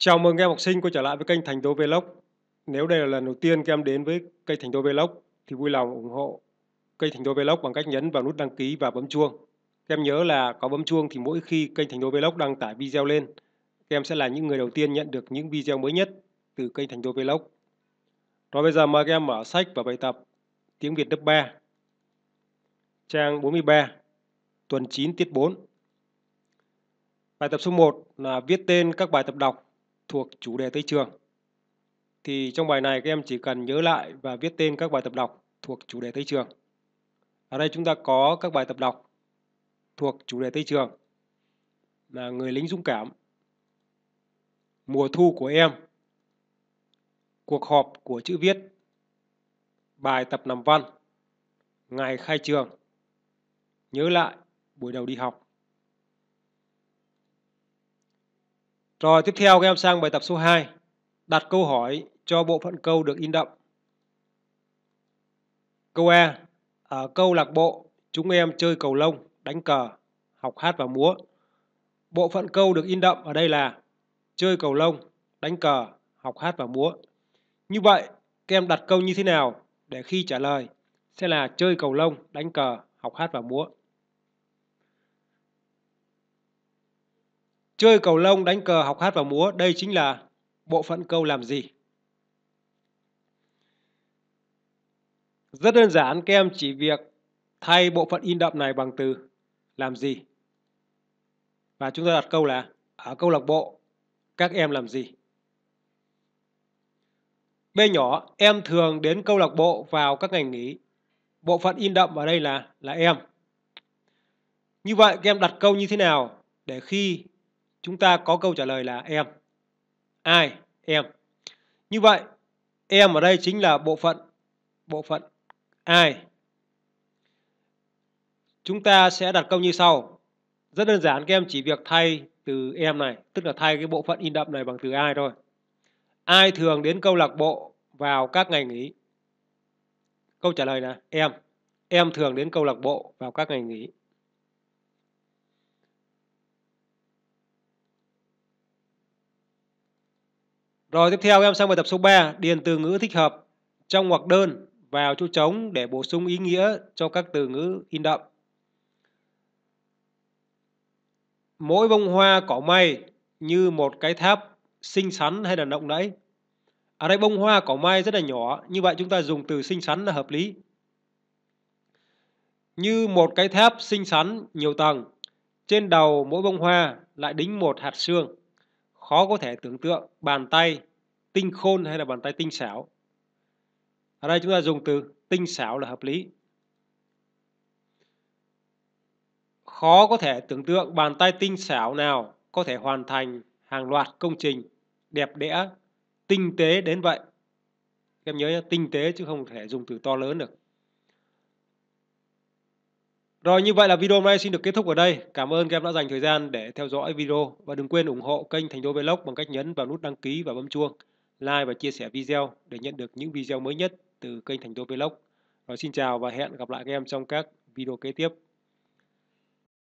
Chào mừng các em học sinh quay trở lại với kênh Thành Đô Vlog. Nếu đây là lần đầu tiên các em đến với kênh Thành Đô Vlog thì vui lòng ủng hộ kênh Thành Đô Vlog bằng cách nhấn vào nút đăng ký và bấm chuông. Các em nhớ là có bấm chuông thì mỗi khi kênh Thành Đô Vlog đăng tải video lên, các em sẽ là những người đầu tiên nhận được những video mới nhất từ kênh Thành Đô Vlog. Rồi bây giờ mời các em mở sách và bài tập Tiếng Việt lớp 3, trang 43, tuần 9 tiết 4. Bài tập số 1 là viết tên các bài tập đọc thuộc chủ đề tới trường. Thì trong bài này các em chỉ cần nhớ lại và viết tên các bài tập đọc thuộc chủ đề tới trường. Ở đây chúng ta có các bài tập đọc thuộc chủ đề tới trường là Người lính dũng cảm, Mùa thu của em, Cuộc họp của chữ viết, Bài tập nằm văn, Ngày khai trường, Nhớ lại buổi đầu đi học. Rồi tiếp theo các em sang bài tập số 2 Đặt câu hỏi cho bộ phận câu được in đậm Câu E Ở câu lạc bộ chúng em chơi cầu lông, đánh cờ, học hát và múa Bộ phận câu được in đậm ở đây là Chơi cầu lông, đánh cờ, học hát và múa Như vậy các em đặt câu như thế nào để khi trả lời sẽ là chơi cầu lông, đánh cờ, học hát và múa Chơi cầu lông, đánh cờ, học hát và múa, đây chính là bộ phận câu làm gì? Rất đơn giản, các em chỉ việc thay bộ phận in đậm này bằng từ làm gì? Và chúng ta đặt câu là ở câu lạc bộ các em làm gì? B nhỏ, em thường đến câu lạc bộ vào các ngày nghỉ. Bộ phận in đậm ở đây là là em. Như vậy các em đặt câu như thế nào để khi chúng ta có câu trả lời là em. Ai? Em. Như vậy, em ở đây chính là bộ phận bộ phận ai. Chúng ta sẽ đặt câu như sau. Rất đơn giản các em chỉ việc thay từ em này, tức là thay cái bộ phận in đậm này bằng từ ai thôi. Ai thường đến câu lạc bộ vào các ngày nghỉ? Câu trả lời là em. Em thường đến câu lạc bộ vào các ngày nghỉ. Rồi tiếp theo em sang bài tập số 3, điền từ ngữ thích hợp trong hoặc đơn vào chỗ trống để bổ sung ý nghĩa cho các từ ngữ in đậm. Mỗi bông hoa cỏ may như một cái tháp xinh xắn hay là nộng nẫy. Ở à đây bông hoa cỏ may rất là nhỏ, như vậy chúng ta dùng từ xinh xắn là hợp lý. Như một cái tháp xinh xắn nhiều tầng, trên đầu mỗi bông hoa lại đính một hạt xương khó có thể tưởng tượng bàn tay tinh khôn hay là bàn tay tinh xảo. Ở đây chúng ta dùng từ tinh xảo là hợp lý. Khó có thể tưởng tượng bàn tay tinh xảo nào có thể hoàn thành hàng loạt công trình đẹp đẽ, tinh tế đến vậy. em nhớ nhé, tinh tế chứ không thể dùng từ to lớn được. Rồi như vậy là video hôm nay xin được kết thúc ở đây. Cảm ơn các em đã dành thời gian để theo dõi video và đừng quên ủng hộ kênh Thành Đô Vlog bằng cách nhấn vào nút đăng ký và bấm chuông, like và chia sẻ video để nhận được những video mới nhất từ kênh Thành Đô Vlog. Rồi xin chào và hẹn gặp lại các em trong các video kế tiếp.